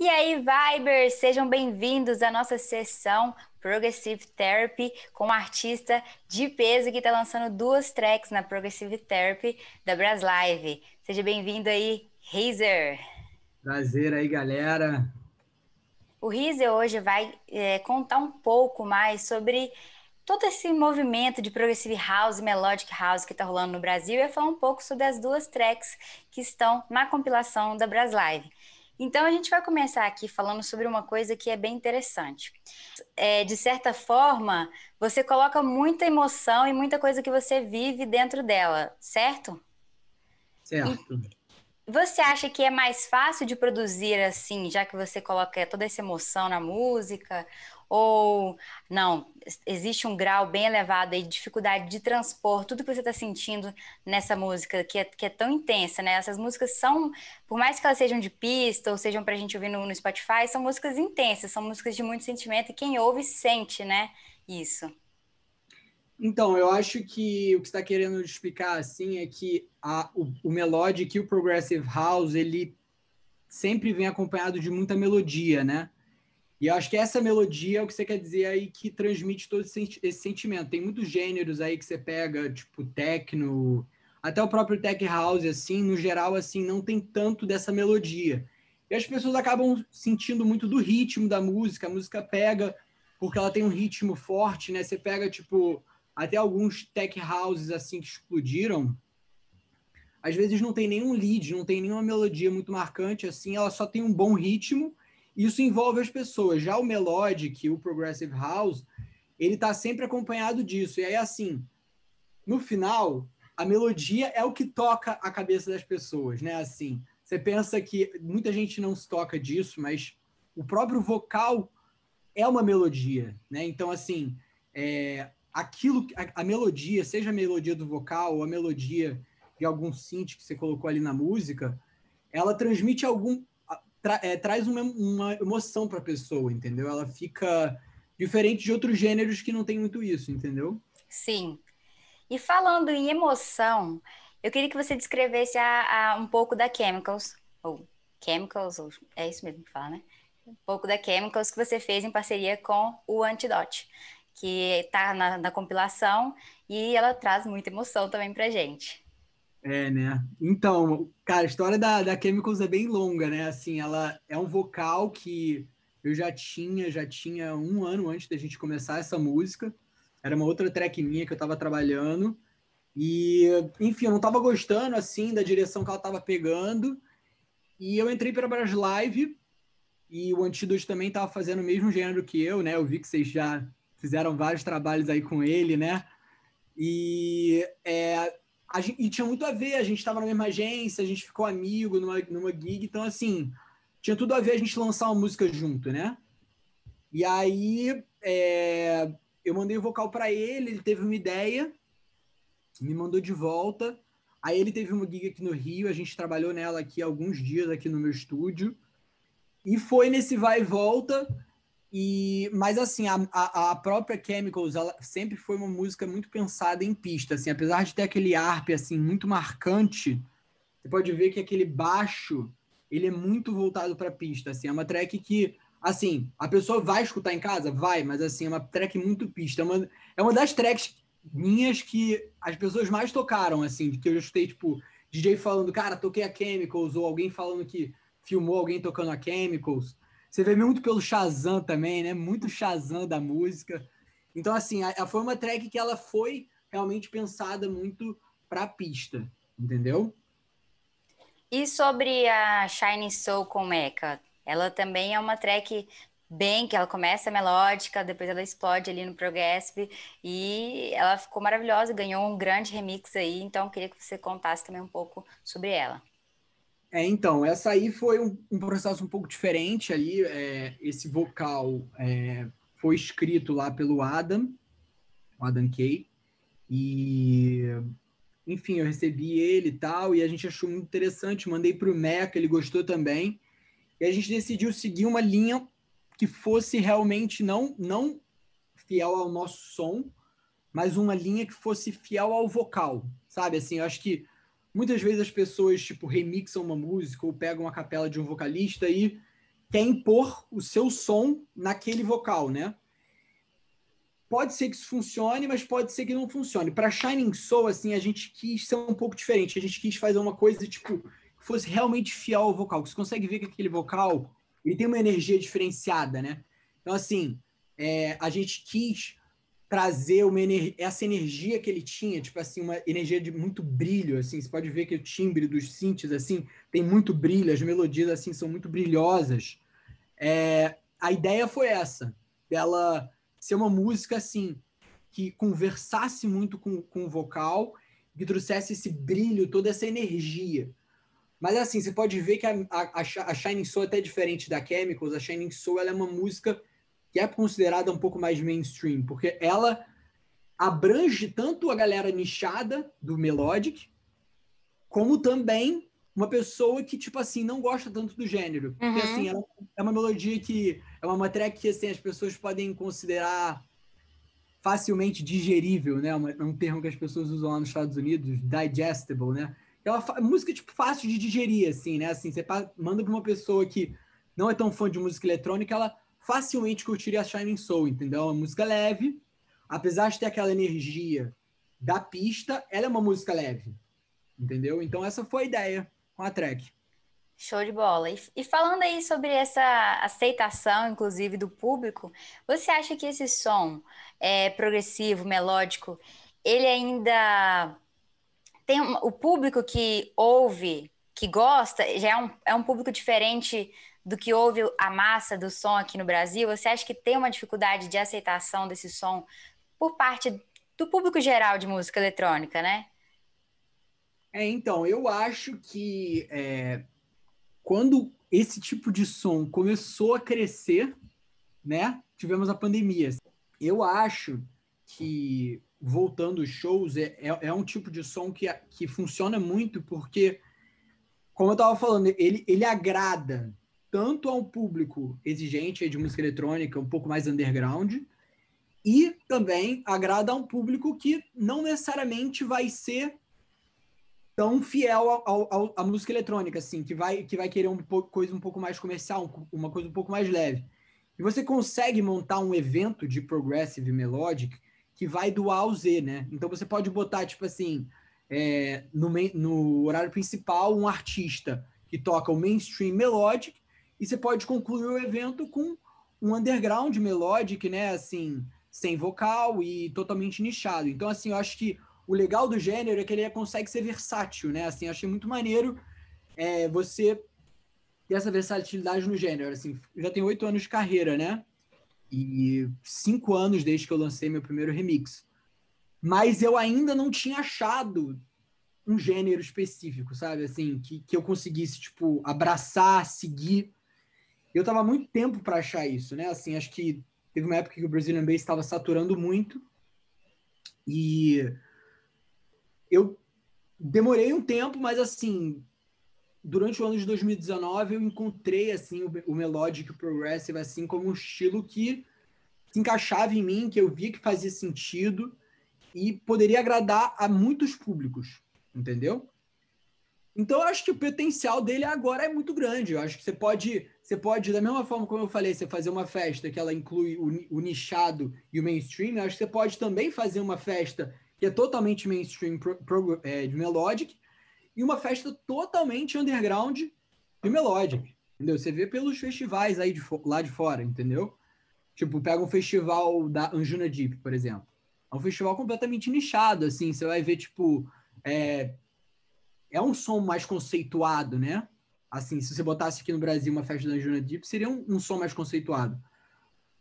E aí, Vibers, sejam bem-vindos à nossa sessão Progressive Therapy com um artista de peso que está lançando duas tracks na Progressive Therapy da Braslive. Live. Seja bem-vindo aí, Razer. Prazer aí, galera. O Razer hoje vai é, contar um pouco mais sobre todo esse movimento de progressive house, melodic house que está rolando no Brasil e vai falar um pouco sobre as duas tracks que estão na compilação da Braslive. Live. Então, a gente vai começar aqui falando sobre uma coisa que é bem interessante. É, de certa forma, você coloca muita emoção e muita coisa que você vive dentro dela, certo? Certo. E você acha que é mais fácil de produzir assim, já que você coloca toda essa emoção na música? Ou, não, existe um grau bem elevado aí de dificuldade de transpor tudo que você está sentindo nessa música, que é, que é tão intensa, né? Essas músicas são, por mais que elas sejam de pista ou sejam para a gente ouvir no, no Spotify, são músicas intensas, são músicas de muito sentimento e quem ouve sente, né? Isso. Então, eu acho que o que está querendo explicar assim é que a, o, o melodic e o progressive house ele sempre vem acompanhado de muita melodia, né? E acho que essa melodia é o que você quer dizer aí que transmite todo esse sentimento. Tem muitos gêneros aí que você pega, tipo techno, até o próprio tech house, assim, no geral, assim, não tem tanto dessa melodia. E as pessoas acabam sentindo muito do ritmo da música. A música pega porque ela tem um ritmo forte, né? Você pega, tipo, até alguns tech houses, assim, que explodiram. Às vezes não tem nenhum lead, não tem nenhuma melodia muito marcante, assim. Ela só tem um bom ritmo isso envolve as pessoas. Já o melodic, o progressive house, ele está sempre acompanhado disso. E aí, assim, no final, a melodia é o que toca a cabeça das pessoas, né? Assim, você pensa que muita gente não se toca disso, mas o próprio vocal é uma melodia, né? Então, assim, é, aquilo, a, a, melodia, seja a melodia do vocal ou a melodia de algum synth que você colocou ali na música, ela transmite algum tra é, traz uma, uma emoção para a pessoa, entendeu? Ela fica diferente de outros gêneros que não tem muito isso, entendeu? Sim. E falando em emoção, eu queria que você descrevesse a, a, um pouco da Chemicals, ou Chemicals, ou, é isso mesmo que fala, né? Um pouco da Chemicals que você fez em parceria com o Antidote, que está na, na, compilação e ela traz muita emoção também a gente. É, né? Então, cara, a história da, da Chemicals é bem longa, né? Assim, ela é um vocal que eu já tinha, já tinha um ano antes da gente começar essa música. Era uma outra track minha que eu tava trabalhando. E, enfim, eu não tava gostando, assim, da direção que ela tava pegando. E eu entrei para Bras Live e o Antídoto também tava fazendo o mesmo gênero que eu, né? Eu vi que vocês já fizeram vários trabalhos aí com ele, né? E é, Gente, e tinha muito a ver, a gente estava na mesma agência, a gente ficou amigo numa, numa gig, então assim, tinha tudo a ver a gente lançar uma música junto, né? E aí é, eu mandei o vocal para ele, ele teve uma ideia, me mandou de volta. Aí ele teve uma gig aqui no Rio, a gente trabalhou nela aqui alguns dias aqui no meu estúdio. E foi nesse vai e volta e, mas assim, a, a, a, própria Chemicals, ela sempre foi uma música muito pensada em pista, assim, apesar de ter aquele arp assim muito marcante, você pode ver que aquele baixo, ele é muito voltado para pista, assim, é uma track que assim, a pessoa vai escutar em casa, vai, mas assim, é uma track muito pista, é uma, é uma das tracks minhas que as pessoas mais tocaram, assim, que eu já escutei, tipo, DJ falando, cara, toquei a Chemicals, ou alguém falando que filmou alguém tocando a Chemicals. Você vê muito pelo Shazam também, né? Muito Shazam da música. Então, assim, a, a foi uma track que ela foi realmente pensada muito para a pista, entendeu? E sobre a Shining Soul com Mecha? Ela também é uma track bem, que ela começa melódica, depois ela explode ali no Progressive e ela ficou maravilhosa, ganhou um grande remix aí, então queria que você contasse também um pouco sobre ela. É, então, essa aí foi um, um processo um pouco diferente ali. É, esse vocal é, foi escrito lá pelo Adam, o Adam Kay, e enfim, eu recebi ele e tal, e a gente achou muito interessante, mandei para o Meca, ele gostou também, e a gente decidiu seguir uma linha que fosse realmente não, não fiel ao nosso som, mas uma linha que fosse fiel ao vocal, sabe? Assim, eu acho que Muitas vezes as pessoas, tipo, remixam uma música ou pegam a capela de um vocalista e quer impor o seu som naquele vocal, né? Pode ser que isso funcione, mas pode ser que não funcione. Para Shining Soul, assim, a gente quis ser um pouco diferente. A gente quis fazer uma coisa, tipo, que fosse realmente fiel ao vocal. Que você consegue ver que aquele vocal, ele tem uma energia diferenciada, né? Então, assim, é, a gente quis trazer uma ener essa energia que ele tinha, tipo assim, uma energia de muito brilho, assim, você pode ver que o timbre dos synths, assim, tem muito brilho, as melodias, assim, são muito brilhosas. É, a ideia foi essa, dela ser uma música, assim, que conversasse muito com, com o vocal, que trouxesse esse brilho, toda essa energia. Mas, assim, você pode ver que a, a, a Shining Soul é até diferente da Chemicals, a Shining Soul, ela é uma música que é considerada um pouco mais mainstream, porque ela abrange tanto a galera nichada do melodic, como também uma pessoa que, tipo assim, não gosta tanto do gênero. Uhum. Porque, assim, ela é uma melodia que... É uma track que, assim, as pessoas podem considerar facilmente digerível, né? Um, é um termo que as pessoas usam lá nos Estados Unidos, digestible, né? É uma música, tipo, fácil de digerir, assim, né? Assim, você manda para uma pessoa que não é tão fã de música eletrônica, ela facilmente curtiria Shining Soul, entendeu? É uma música leve, apesar de ter aquela energia da pista, ela é uma música leve, entendeu? Então essa foi a ideia com a track. Show de bola. E, e, falando aí sobre essa aceitação, inclusive, do público, você acha que esse som é, progressivo, melódico, ele ainda tem um, o público que ouve, que gosta, já é um, é um público diferente do que ouve a massa do som aqui no Brasil? Você acha que tem uma dificuldade de aceitação desse som por parte do público geral de música eletrônica, né? É, então, eu acho que é, quando esse tipo de som começou a crescer, né? Tivemos a pandemia. Eu acho que voltando os shows é, é, é, um tipo de som que, que funciona muito porque, como eu estava falando, ele, ele agrada, tanto a um público exigente de música eletrônica, um pouco mais underground, e também agrada a um público que não necessariamente vai ser tão fiel à música eletrônica, assim, que vai, que vai querer uma coisa um pouco mais comercial, uma coisa um pouco mais leve. E você consegue montar um evento de progressive melodic que vai do A ao Z, né? Então você pode botar, tipo assim, é, no, no horário principal, um artista que toca o mainstream melodic e você pode concluir o evento com um underground melodic, né? Assim, sem vocal e totalmente nichado. Então, assim, eu acho que o legal do gênero é que ele é, consegue ser versátil, né? Assim, achei muito maneiro é, você ter essa versatilidade no gênero. Assim, já tem oito anos de carreira, né? E cinco anos desde que eu lancei meu primeiro remix. Mas eu ainda não tinha achado um gênero específico, sabe? Assim, que, que eu conseguisse, tipo, abraçar, seguir eu tava muito tempo para achar isso, né? Assim, acho que teve uma época que o Brazilian Bass estava saturando muito e eu demorei um tempo, mas assim, durante o ano de 2019 eu encontrei assim o, o melodic progressive assim como um estilo que se encaixava em mim, que eu via que fazia sentido e poderia agradar a muitos públicos, entendeu? Então, eu acho que o potencial dele agora é muito grande. Eu acho que você pode, você pode, da mesma forma como eu falei, você fazer uma festa que ela inclui o, o nichado e o mainstream, eu acho que você pode também fazer uma festa que é totalmente mainstream pro, pro, é, de melodic e uma festa totalmente underground de melodic. Entendeu? Você vê pelos festivais aí de, lá de fora, entendeu? Tipo, pega um festival da Anjuna Deep, por exemplo. É um festival completamente nichado, assim. Você vai ver, tipo, é, é um som mais conceituado, né? Assim, se você botasse aqui no Brasil uma festa da Juna Deep, seria um, um, som mais conceituado.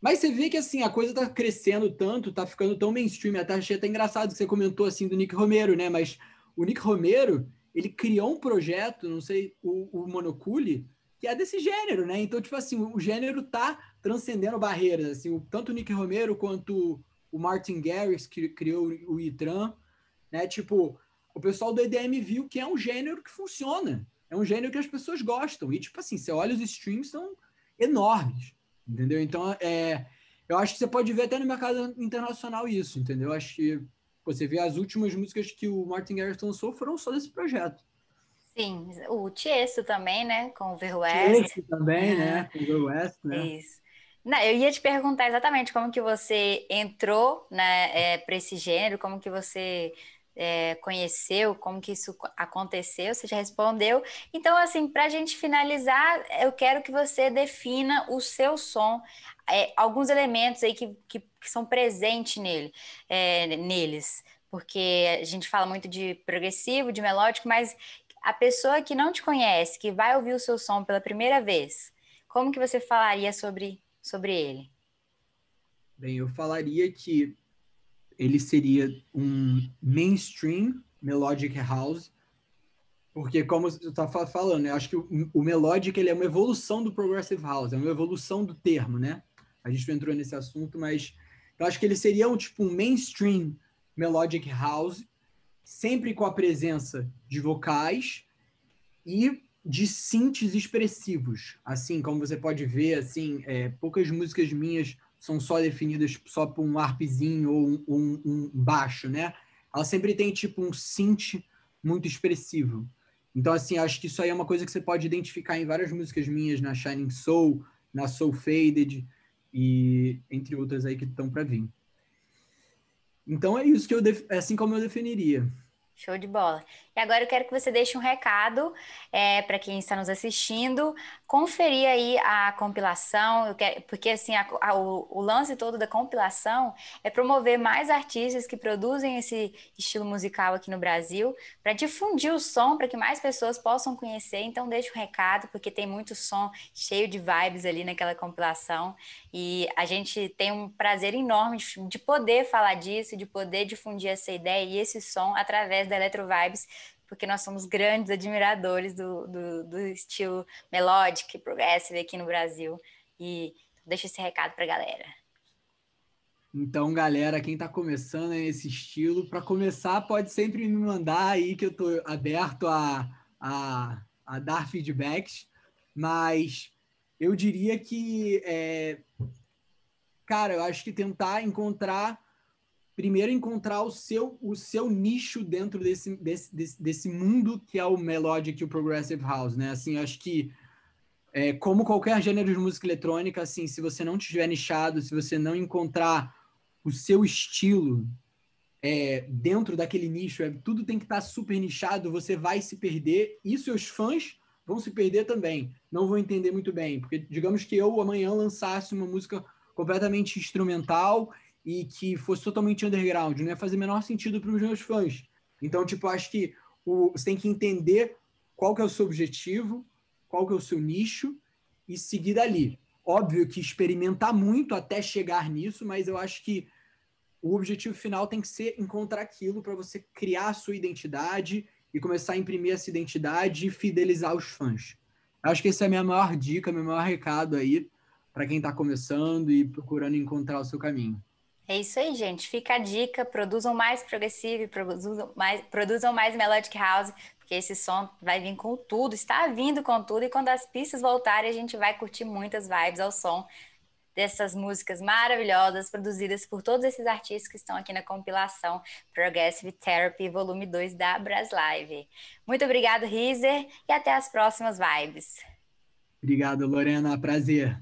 Mas você vê que, assim, a coisa tá crescendo tanto, tá ficando tão mainstream. Até achei até engraçado que você comentou, assim, do Nick Romero, né? Mas o Nick Romero, ele criou um projeto, não sei, o, o Monocule, que é desse gênero, né? Então, tipo assim, o gênero tá transcendendo barreiras, assim. O, tanto o Nick Romero quanto o Martin Garrix, que criou o Itran, né? Tipo, o pessoal do EDM viu que é um gênero que funciona. É um gênero que as pessoas gostam. E, tipo assim, você olha os streams, são enormes. Entendeu? Então, é, eu acho que você pode ver até no mercado internacional isso, entendeu? Eu acho que você vê as últimas músicas que o Martin Garrix lançou foram só desse projeto. Sim, o Tiesto também, né? Com o Ver West. também, né? Ah, Com o Ver West, né? Isso. Não, eu ia te perguntar exatamente como que você entrou né, é, para esse gênero, como que você é, conheceu, como que isso aconteceu, você já respondeu. Então, assim, para a gente finalizar, eu quero que você defina o seu som, é, alguns elementos aí que, que, que são presentes nele, é, neles. Porque a gente fala muito de progressivo, de melódico, mas a pessoa que não te conhece, que vai ouvir o seu som pela primeira vez, como que você falaria sobre, sobre ele? Bem, eu falaria que ele seria um mainstream melodic house, porque como eu estava tá falando, eu acho que o, o melodic ele é uma evolução do progressive house, é uma evolução do termo, né? A gente não entrou nesse assunto, mas eu acho que ele seria um tipo um mainstream melodic house, sempre com a presença de vocais e de sintes expressivos, assim como você pode ver, assim, é, poucas músicas minhas são só definidas só por um harpzinho ou um, um, baixo, né? Ela sempre tem tipo um synth muito expressivo. Então, assim, acho que isso aí é uma coisa que você pode identificar em várias músicas minhas, na Shining Soul, na Soul Faded e entre outras aí que estão para vir. Então é isso que eu assim como eu definiria. Show de bola. E agora eu quero que você deixe um recado é, para quem está nos assistindo, conferir aí a compilação, quero, porque assim a, a, o, o, lance todo da compilação é promover mais artistas que produzem esse estilo musical aqui no Brasil, para difundir o som, para que mais pessoas possam conhecer. Então deixe um recado, porque tem muito som cheio de vibes ali naquela compilação e a gente tem um prazer enorme de, de poder falar disso, de poder difundir essa ideia e esse som através da Electro Vibes, porque nós somos grandes admiradores do, do, do estilo melodic e progressive aqui no Brasil. E deixa esse recado para a galera. Então, galera, quem está começando nesse é estilo, para começar, pode sempre me mandar aí que eu estou aberto a, a, a, dar feedbacks, mas eu diria que, é, cara, eu acho que tentar encontrar primeiro encontrar o seu, o seu nicho dentro desse, desse, desse, desse mundo que é o melodic e o progressive house, né? Assim, eu acho que é, como qualquer gênero de música eletrônica, assim, se você não tiver nichado, se você não encontrar o seu estilo é, dentro daquele nicho, é, tudo tem que estar tá super nichado, você vai se perder e seus fãs vão se perder também. Não vão entender muito bem, porque digamos que eu amanhã lançasse uma música completamente instrumental e que fosse totalmente underground. Não ia fazer menor sentido para os meus fãs. Então, tipo, acho que o, você tem que entender qual que é o seu objetivo, qual que é o seu nicho e seguir dali. Óbvio que experimentar muito até chegar nisso, mas eu acho que o objetivo final tem que ser encontrar aquilo para você criar a sua identidade e começar a imprimir essa identidade e fidelizar os fãs. Eu acho que essa é a minha maior dica, meu maior recado aí para quem está começando e procurando encontrar o seu caminho. É isso aí, gente. Fica a dica, produzam mais progressive, produzam mais, produzam mais melodic house, porque esse som vai vir com tudo, está vindo com tudo e quando as pistas voltarem, a gente vai curtir muitas vibes ao som dessas músicas maravilhosas produzidas por todos esses artistas que estão aqui na compilação Progressive Therapy Volume 2 da Bras Live. Muito obrigado, Rizer, e até as próximas vibes. Obrigado, Lorena. Prazer.